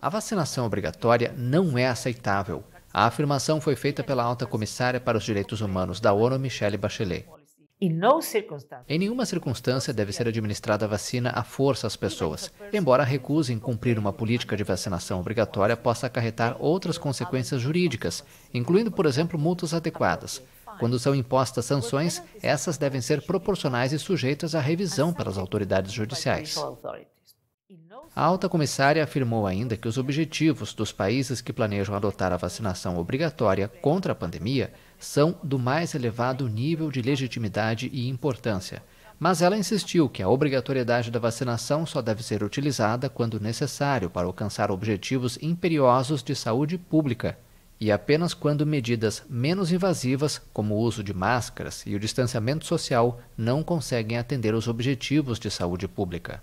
A vacinação obrigatória não é aceitável. A afirmação foi feita pela alta comissária para os direitos humanos da ONU, Michelle Bachelet. Em nenhuma circunstância deve ser administrada a vacina à força às pessoas, embora a recusa em cumprir uma política de vacinação obrigatória possa acarretar outras consequências jurídicas, incluindo, por exemplo, multas adequadas. Quando são impostas sanções, essas devem ser proporcionais e sujeitas à revisão pelas autoridades judiciais. A alta comissária afirmou ainda que os objetivos dos países que planejam adotar a vacinação obrigatória contra a pandemia são do mais elevado nível de legitimidade e importância. Mas ela insistiu que a obrigatoriedade da vacinação só deve ser utilizada quando necessário para alcançar objetivos imperiosos de saúde pública e apenas quando medidas menos invasivas, como o uso de máscaras e o distanciamento social, não conseguem atender os objetivos de saúde pública.